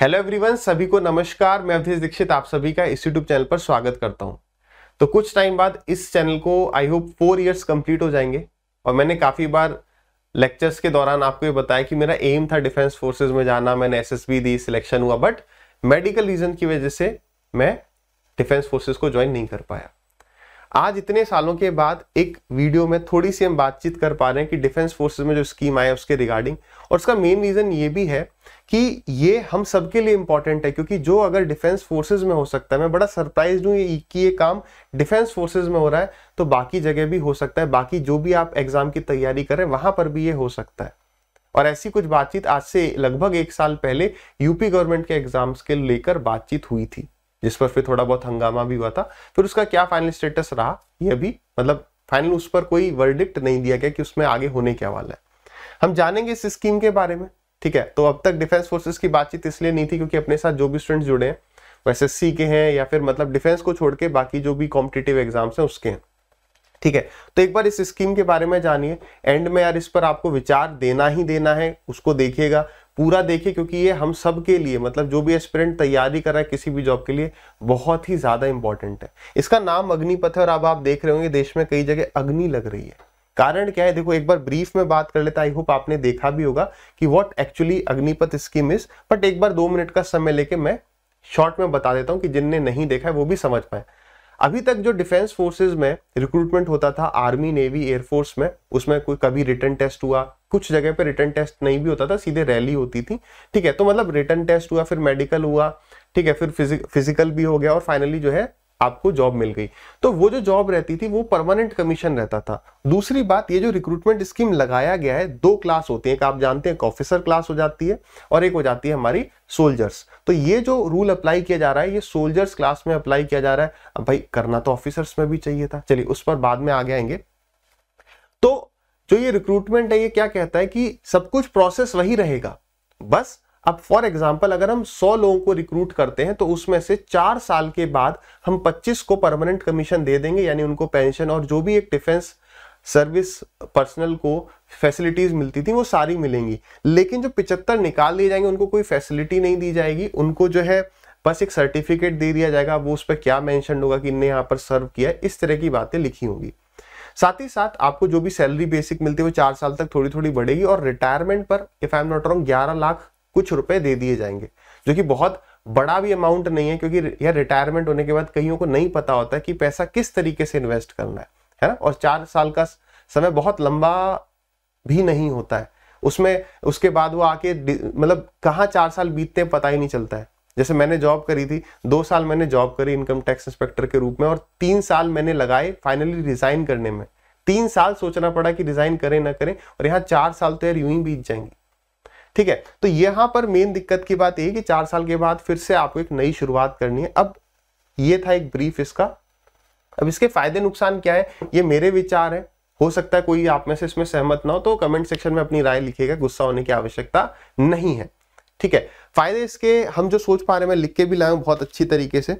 hello everyone सभी को नमस्कार मैं अवधेश दीक्षित आप सभी का इस यूट्यूब चैनल पर स्वागत करता हूं तो कुछ टाइम बाद इस चैनल को I hope four years complete हो जाएंगे और मैंने काफ़ी बार लेक्चर्स के दौरान आपको ये बताया कि मेरा एम था डिफेंस फोर्सेज में जाना मैंने एस दी सिलेक्शन हुआ बट मेडिकल रीजन की वजह से मैं डिफेंस फोर्सेज को ज्वाइन नहीं कर पाया आज इतने सालों के बाद एक वीडियो में थोड़ी सी हम बातचीत कर पा रहे हैं कि डिफेंस फोर्सेज में जो स्कीम आए उसके रिगार्डिंग और उसका मेन रीज़न ये भी है कि ये हम सबके लिए इंपॉर्टेंट है क्योंकि जो अगर डिफेंस फोर्सेज में हो सकता है मैं बड़ा सरप्राइज हूँ कि ये काम डिफेंस फोर्सेज में हो रहा है तो बाकी जगह भी हो सकता है बाकी जो भी आप एग्ज़ाम की तैयारी करें वहां पर भी ये हो सकता है और ऐसी कुछ बातचीत आज से लगभग एक साल पहले यूपी गवर्नमेंट के एग्ज़ाम्स के लेकर बातचीत हुई थी जिस पर फिर थोड़ा बहुत हंगामा भी हुआ था फिर उसका क्या फाइनल स्टेटस रहा ये अभी मतलब फाइनल उस पर कोई वर्डिक्ट नहीं दिया गया कि उसमें आगे होने क्या वाला है हम जानेंगे इस स्कीम के बारे में ठीक है तो अब तक डिफेंस फोर्सेस की बातचीत इसलिए नहीं थी क्योंकि अपने साथ जो भी स्टूडेंट जुड़े हैं वो एस के हैं या फिर मतलब डिफेंस को छोड़ के बाकी जो भी कॉम्पिटेटिव एग्जाम्स हैं उसके हैं ठीक है तो एक बार इस स्कीम के बारे में जानिए एंड में यार इस पर आपको विचार देना ही देना है उसको देखिएगा पूरा देखिए क्योंकि ये हम सब के लिए मतलब जो भी एस्पिरेंट तैयारी कर रहा है किसी भी जॉब के लिए बहुत ही ज़्यादा इंपॉर्टेंट है इसका नाम अग्निपथ है और अब आप देख रहे होंगे देश में कई जगह अग्नि लग रही है कारण क्या है देखो एक बार ब्रीफ में बात कर लेता आई होप आपने देखा भी होगा कि what actually Agnipath scheme is but एक बार दो मिनट का समय लेके मैं शॉर्ट में बता देता हूँ कि जिनने नहीं देखा है वो भी समझ पाए अभी तक जो डिफेंस फोर्सेज में रिक्रूटमेंट होता था आर्मी नेवी एयरफोर्स में उसमें कोई कभी रिटर्न टेस्ट हुआ कुछ जगह पे रिटर्न टेस्ट नहीं भी होता था सीधे रैली होती थी ठीक है तो मतलब रिटर्न टेस्ट हुआ फिर मेडिकल हुआ ठीक है फिर फिजिक, फिजिकल भी हो गया और फाइनली जो है आपको जॉब मिल गई तो वो जो जॉब रहती थी वो परमानेंट कमीशन रहता था दूसरी बात ये जो रिक्रूटमेंट स्कीम लगाया गया है दो क्लास होती है एक आप जानते हैं एक ऑफिसर क्लास हो जाती है और एक हो जाती है हमारी सोल्जर्स तो ये जो रूल अप्लाई किया जा रहा है ये सोल्जर्स क्लास में अप्लाई किया जा रहा है भाई करना तो ऑफिसर्स में भी चाहिए था चलिए उस पर बाद में आगे आएंगे तो जो तो ये रिक्रूटमेंट है ये क्या कहता है कि सब कुछ प्रोसेस वही रहेगा बस अब फॉर एग्जाम्पल अगर हम 100 लोगों को रिक्रूट करते हैं तो उसमें से चार साल के बाद हम 25 को परमानेंट कमीशन दे देंगे यानी उनको पेंशन और जो भी एक डिफेंस सर्विस पर्सनल को फैसिलिटीज मिलती थी वो सारी मिलेंगी लेकिन जो पिचहत्तर निकाल दिए जाएंगे उनको कोई फैसिलिटी नहीं दी जाएगी उनको जो है बस एक सर्टिफिकेट दे दिया जाएगा वो उस पर क्या मैंशन होगा कि इनने यहाँ पर सर्व किया इस तरह की बातें लिखी होंगी साथ ही साथ आपको जो भी सैलरी बेसिक मिलती है वो चार साल तक थोड़ी थोड़ी बढ़ेगी और रिटायरमेंट पर if I am not wrong ग्यारह लाख कुछ रुपए दे दिए जाएंगे जो कि बहुत बड़ा भी अमाउंट नहीं है क्योंकि यह रिटायरमेंट होने के बाद कईयों को नहीं पता होता कि पैसा किस तरीके से इन्वेस्ट करना है है ना और चार साल का समय बहुत लंबा भी नहीं होता है उसमें उसके बाद वो आके मतलब कहाँ चार साल बीतते हैं पता ही नहीं चलता है जैसे मैंने जॉब करी थी दो साल मैंने जॉब करी इनकम टैक्स इंस्पेक्टर के रूप में और तीन साल मैंने लगाए फाइनली रिजाइन करने में तीन साल सोचना पड़ा कि रिजाइन करें ना करें और यहाँ चार साल तो यार यूं ही बीत जाएंगे ठीक है तो यहाँ पर मेन दिक्कत की बात ये कि चार साल के बाद फिर से आपको एक नई शुरुआत करनी है अब ये था एक ब्रीफ इसका अब इसके फायदे नुकसान क्या है ये मेरे विचार है हो सकता है कोई आप में से इसमें सहमत ना हो तो कमेंट सेक्शन में अपनी राय लिखेगा गुस्सा होने की आवश्यकता नहीं है ठीक है फायदे इसके हम जो सोच पा रहे हैं मैं लिख के भी लाए बहुत अच्छी तरीके से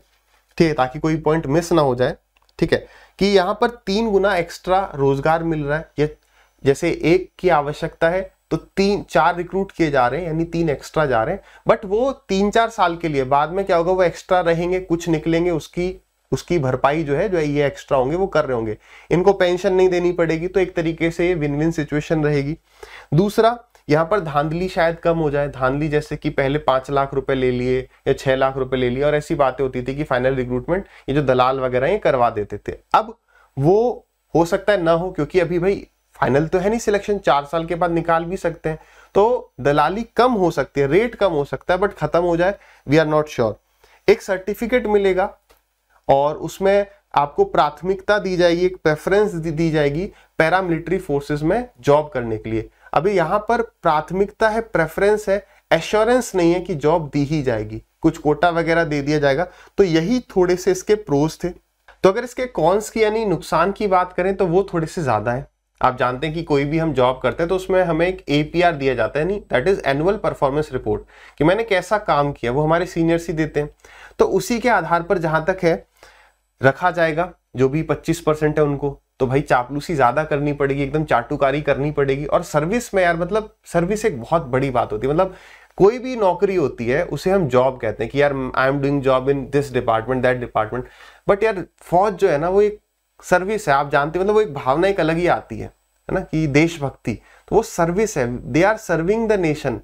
ठीक है ताकि कोई पॉइंट मिस ना हो जाए ठीक है कि यहाँ पर तीन गुना एक्स्ट्रा रोजगार मिल रहा है ये जैसे एक की आवश्यकता है तो तीन चार रिक्रूट किए जा रहे हैं यानी तीन एक्स्ट्रा जा रहे हैं बट वो तीन चार साल के लिए बाद में क्या होगा वो एक्स्ट्रा रहेंगे कुछ निकलेंगे उसकी उसकी भरपाई जो है जो है ये एक्स्ट्रा होंगे वो कर रहे होंगे इनको पेंशन नहीं देनी पड़ेगी तो एक तरीके से ये विन विन सिचुएशन रहेगी दूसरा यहाँ पर धांधली शायद कम हो जाए धांधली जैसे कि पहले पांच लाख रुपए ले लिए या छह लाख रुपए ले लिए और ऐसी बातें होती थी कि फाइनल रिक्रूटमेंट ये जो दलाल वगैरह ये करवा देते थे अब वो हो सकता है ना हो क्योंकि अभी भाई फाइनल तो है नहीं सिलेक्शन चार साल के बाद निकाल भी सकते हैं तो दलाली कम हो सकती है रेट कम हो सकता है बट खत्म हो जाए वी आर नॉट श्योर एक सर्टिफिकेट मिलेगा और उसमें आपको प्राथमिकता दी जाएगी एक प्रेफरेंस दी जाएगी पैरामिलिट्री फोर्सेस में जॉब करने के लिए अभी यहां पर प्राथमिकता है प्रेफरेंस है एश्योरेंस नहीं है कि जॉब दी ही जाएगी कुछ कोटा वगैरह दे दिया जाएगा तो यही थोड़े से इसके प्रोज थे तो अगर इसके कॉन्स की यानी नुकसान की बात करें तो वो थोड़े से ज़्यादा है आप जानते हैं कि कोई भी हम जॉब करते हैं तो उसमें हमें एक एपीआर दिया जाता है नहीं that is annual performance report कि मैंने कैसा काम किया वो हमारे सीनियर्स ही देते हैं तो उसी के आधार पर जहां तक है रखा जाएगा जो भी 25 परसेंट है उनको तो भाई चापलूसी ज़्यादा करनी पड़ेगी एकदम चाटुकारी करनी पड़ेगी और सर्विस में यार मतलब सर्विस एक बहुत बड़ी बात होती है मतलब कोई भी नौकरी होती है उसे हम जॉब कहते हैं कि यार I am doing job in this department that department but यार फौज जो है ना वो एक सर्विस है आप जानते हो मतलब वो एक भावना एक अलग ही आती है है ना कि देशभक्ति तो वो सर्विस है they are serving the nation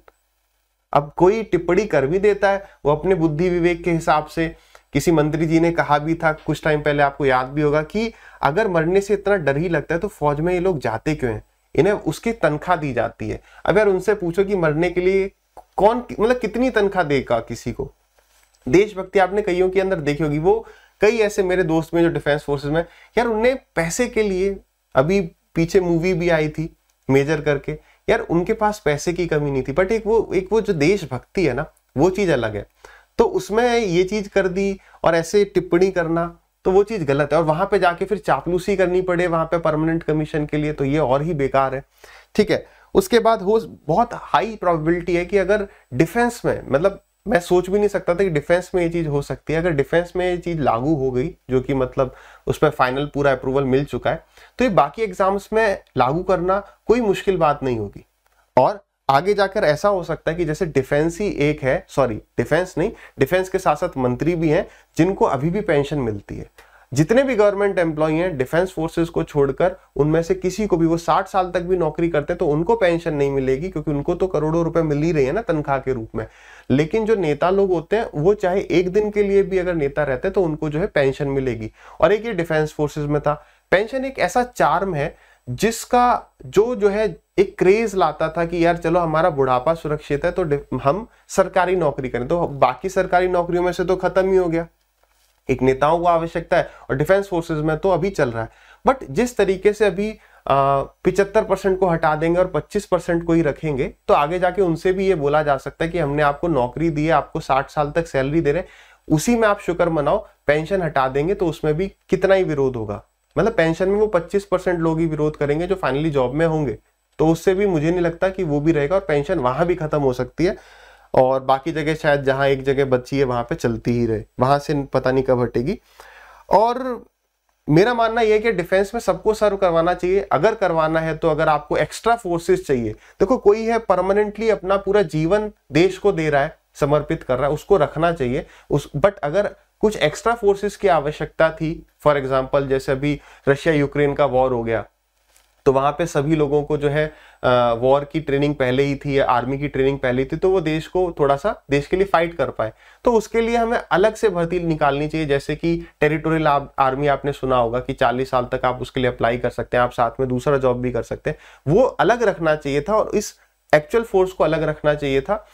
अब कोई टिप्पणी कर भी देता है वो अपने बुद्धि विवेक के हिसाब से किसी मंत्री जी ने कहा भी था कुछ टाइम पहले आपको याद भी होगा कि अगर मरने से इतना डर ही लगता है तो फौज में ये लोग जाते क्यों हैं इन्हें उसकी तनख्वाह दी जाती है अब यार उनसे पूछो कि मरने के लिए कौन मतलब कितनी तनख्वाह देगा किसी को देशभक्ति आपने कईयों के अंदर देखी होगी वो कई ऐसे मेरे दोस्त में जो डिफेंस फोर्सेज में यार उनने पैसे के लिए अभी पीछे मूवी भी आई थी मेजर करके यार उनके पास पैसे की कमी नहीं थी बट एक वो एक वो जो देशभक्ति है ना वो चीज़ अलग है तो उसमें ये चीज कर दी और ऐसे टिप्पणी करना तो वो चीज गलत है और वहां पे जाके फिर चापलूसी करनी पड़े वहां पे परमानेंट कमीशन के लिए तो ये और ही बेकार है ठीक है उसके बाद हो बहुत हाई प्रोबेबिलिटी है कि अगर डिफेंस में मतलब मैं सोच भी नहीं सकता था कि डिफेंस में ये चीज़ हो सकती है अगर डिफेंस में ये चीज़ लागू हो गई जो कि मतलब उस पर फाइनल पूरा अप्रूवल मिल चुका है तो ये बाकी एग्जाम्स में लागू करना कोई मुश्किल बात नहीं होगी और आगे जाकर ऐसा हो सकता है कि जैसे डिफेंस ही एक है सॉरी डिफेंस नहीं डिफेंस के साथ साथ मंत्री भी हैं जिनको अभी भी पेंशन मिलती है जितने भी गवर्नमेंट एम्प्लॉय हैं डिफेंस फोर्सेस को छोड़कर उनमें से किसी को भी वो 60 साल तक भी नौकरी करते हैं तो उनको पेंशन नहीं मिलेगी क्योंकि उनको तो करोड़ों रुपए मिल ही रही है ना तनख्वाह के रूप में लेकिन जो नेता लोग होते हैं वो चाहे एक दिन के लिए भी अगर नेता रहते तो उनको जो है पेंशन मिलेगी और एक ये डिफेंस फोर्सेज में था पेंशन एक ऐसा चार्म है जिसका जो जो है एक क्रेज लाता था कि यार चलो हमारा बुढ़ापा सुरक्षित है तो हम सरकारी नौकरी करें तो बाकी सरकारी नौकरियों में से तो खत्म ही हो गया एक नेताओं को आवश्यकता है और डिफेंस फोर्सेस में तो अभी चल रहा है बट जिस तरीके से अभी पिचहत्तर परसेंट को हटा देंगे और पच्चीस परसेंट को ही रखेंगे तो आगे जाके उनसे भी ये बोला जा सकता है कि हमने आपको नौकरी दी है आपको साठ साल तक सैलरी दे रहे उसी में आप शुक्र मनाओ पेंशन हटा देंगे तो उसमें भी कितना ही विरोध होगा मतलब पेंशन में वो 25 परसेंट लोग ही विरोध करेंगे जो फाइनली जॉब में होंगे तो उससे भी मुझे नहीं लगता कि वो भी रहेगा और पेंशन वहां भी खत्म हो सकती है और बाकी जगह शायद जहां एक जगह बची है वहां पे चलती ही रहे वहां से पता नहीं कब हटेगी और मेरा मानना यह है कि डिफेंस में सबको सर्व करवाना चाहिए अगर करवाना है तो अगर आपको एक्स्ट्रा फोर्सेस चाहिए देखो कोई है परमानेंटली अपना पूरा जीवन देश को दे रहा है समर्पित कर रहा है उसको रखना चाहिए उस बट अगर कुछ एक्स्ट्रा फोर्सेस की आवश्यकता थी फॉर एग्जाम्पल जैसे अभी रशिया यूक्रेन का वॉर हो गया तो वहां पे सभी लोगों को जो है वॉर की ट्रेनिंग पहले ही थी आर्मी की ट्रेनिंग पहले ही थी तो वो देश को थोड़ा सा देश के लिए फाइट कर पाए तो उसके लिए हमें अलग से भर्ती निकालनी चाहिए जैसे कि टेरिटोरियल आर्मी आपने सुना होगा कि 40 साल तक आप उसके लिए अप्लाई कर सकते हैं आप साथ में दूसरा जॉब भी कर सकते हैं वो अलग रखना चाहिए था और इस एक्चुअल फोर्स को अलग रखना चाहिए था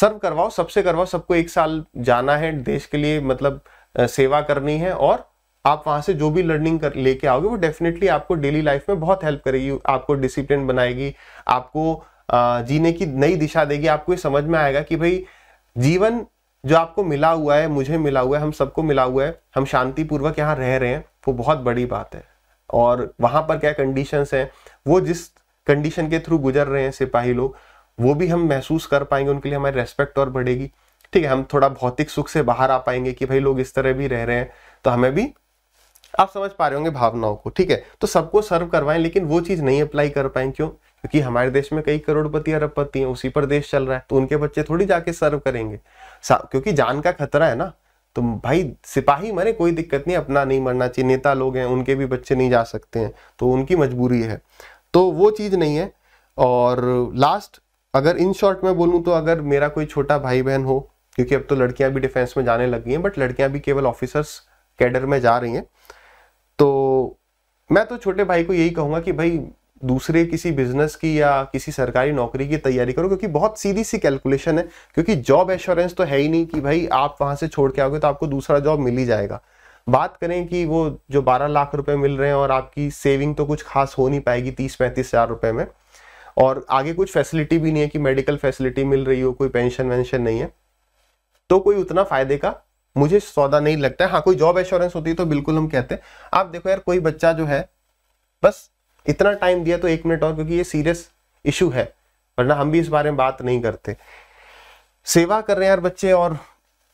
सर्व करवाओ सबसे करवाओ सबको एक साल जाना है देश के लिए मतलब सेवा करनी है और आप वहां से जो भी लर्निंग कर लेके आओगे वो डेफिनेटली आपको डेली लाइफ में बहुत हेल्प करेगी आपको डिसिप्लिन बनाएगी आपको जीने की नई दिशा देगी आपको ये समझ में आएगा कि भाई जीवन जो आपको मिला हुआ है मुझे मिला हुआ है हम सबको मिला हुआ है हम शांतिपूर्वक यहाँ रह रहे हैं वो बहुत बड़ी बात है और वहां पर क्या कंडीशंस हैं वो जिस कंडीशन के थ्रू गुजर रहे हैं सिपाही लोग वो भी हम महसूस कर पाएंगे उनके लिए हमारी रेस्पेक्ट और बढ़ेगी ठीक है हम थोड़ा भौतिक सुख से बाहर आ पाएंगे कि भाई लोग इस तरह भी रह रहे हैं तो हमें भी आप समझ पा रहे होंगे भावनाओं को ठीक है तो सबको सर्व करवाएं लेकिन वो चीज़ नहीं अप्लाई कर पाए क्यों क्योंकि हमारे देश में कई करोड़पति अरबपति हैं उसी पर देश चल रहा है तो उनके बच्चे थोड़ी जाके सर्व करेंगे क्योंकि जान का खतरा है ना तो भाई सिपाही मरे कोई दिक्कत नहीं अपना नहीं मरना चाहिए नेता लोग हैं उनके भी बच्चे नहीं जा सकते हैं तो उनकी मजबूरी है तो वो चीज़ नहीं है और लास्ट अगर इन शॉर्ट मैं बोलूँ तो अगर मेरा कोई छोटा भाई बहन हो क्योंकि अब तो लड़कियां भी डिफेंस में जाने लगी हैं बट लड़कियां भी केवल ऑफिसर्स कैडर में जा रही हैं तो मैं तो छोटे भाई को यही कहूँगा कि भाई दूसरे किसी बिजनेस की या किसी सरकारी नौकरी की तैयारी करो क्योंकि बहुत सीधी सी कैलकुलेशन है क्योंकि जॉब एश्योरेंस तो है ही नहीं कि भाई आप वहां से छोड़ के आओगे तो आपको दूसरा जॉब मिल ही जाएगा बात करें कि वो जो 12 लाख रुपए मिल रहे हैं और आपकी सेविंग तो कुछ खास हो नहीं पाएगी तीस पैंतीस हजार रुपए में और आगे कुछ फैसिलिटी भी नहीं है कि मेडिकल फैसिलिटी मिल रही हो कोई पेंशन वेंशन नहीं है तो कोई उतना फायदे का मुझे सौदा नहीं लगता है हाँ कोई जॉब एश्योरेंस होती है तो बिल्कुल हम कहते हैं आप देखो यार कोई बच्चा जो है बस इतना टाइम दिया तो एक मिनट और क्योंकि ये सीरियस इशू है वरना हम भी इस बारे में बात नहीं करते सेवा कर रहे हैं यार बच्चे और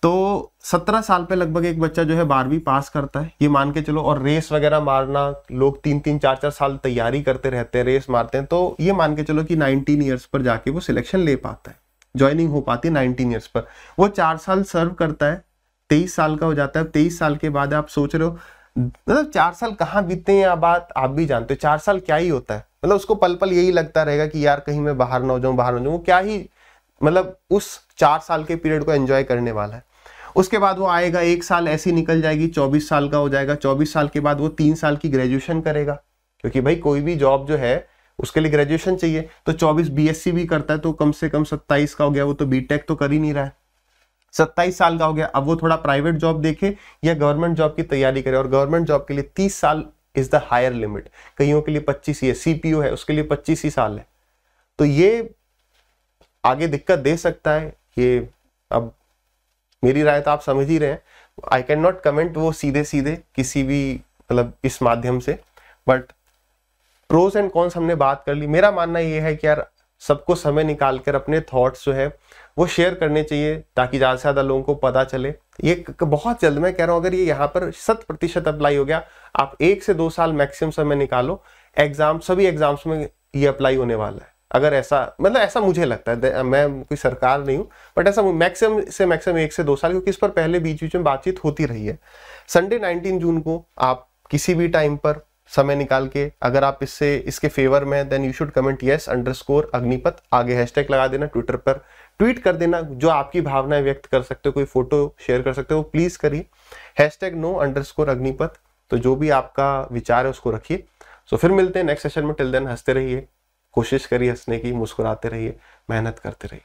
तो 17 साल पे लगभग एक बच्चा जो है बारहवीं पास करता है ये मान के चलो और रेस वगैरह मारना लोग तीन तीन चार चार साल तैयारी करते रहते हैं रेस मारते हैं तो ये मान के चलो कि 19 ईयर्स पर जाके वो सिलेक्शन ले पाता है ज्वाइनिंग हो पाती है 19 ईयर्स पर वो चार साल सर्व करता है तेईस साल का हो जाता है तेईस साल के बाद आप सोच रहे हो मतलब चार साल कहाँ बीतते हैं बात आप भी जानते हो चार साल क्या ही होता है मतलब उसको पल पल यही लगता रहेगा कि यार कहीं मैं बाहर ना हो जाऊँ बाहर ना हो जाऊँ वो क्या ही मतलब उस चार साल के पीरियड को एंजॉय करने वाला है उसके बाद वो आएगा एक साल ऐसी निकल जाएगी चौबीस साल का हो जाएगा चौबीस साल के बाद वो तीन साल की ग्रेजुएशन करेगा क्योंकि भाई कोई भी जॉब जो है उसके लिए ग्रेजुएशन चाहिए तो 24 बीएससी भी करता है तो कम से कम 27 का हो गया वो तो बीटेक तो कर ही नहीं रहा है 27 साल का हो गया अब वो थोड़ा प्राइवेट जॉब देखे या गवर्नमेंट जॉब की तैयारी करे और गवर्नमेंट जॉब के लिए 30 साल इज द हायर लिमिट कईयों के लिए 25 ही है सीपीयू है उसके लिए 25 ही साल है तो ये आगे दिक्कत दे सकता है ये अब मेरी राय तो आप समझ ही रहे हैं आई कैन नॉट कमेंट वो सीधे सीधे किसी भी मतलब इस माध्यम से बट प्रोज एंड कॉन्स हमने बात कर ली मेरा मानना ये है कि यार सबको समय निकाल कर अपने थॉट्स जो है वो शेयर करने चाहिए ताकि ज़्यादा से ज़्यादा लोगों को पता चले ये बहुत जल्द मैं कह रहा हूँ अगर ये यहाँ पर शत प्रतिशत अप्लाई हो गया आप एक से दो साल मैक्सिमम समय निकालो एग्जाम सभी एग्जाम्स में ये अप्लाई होने वाला है अगर ऐसा मतलब ऐसा मुझे लगता है मैं कोई सरकार नहीं हूँ बट ऐसा मैक्सिमम से मैक्सिमम एक से दो साल क्योंकि इस पर पहले बीच बीच में बातचीत होती रही है संडे 19 जून को आप किसी भी टाइम पर समय निकाल के अगर आप इससे इसके फेवर में then you should comment yes underscore स्कोर अग्निपथ आगे हैशटैग लगा देना ट्विटर पर ट्वीट कर देना जो आपकी भावनाएं व्यक्त कर सकते हो कोई फोटो शेयर कर सकते हो प्लीज करिए हैशटैग नो अंडर स्कोर अग्निपथ तो जो भी आपका विचार है उसको रखिए सो so, फिर मिलते हैं नेक्स्ट सेशन में टिल देन हंसते रहिए कोशिश करिए हंसने की मुस्कुराते रहिए मेहनत करते रहिए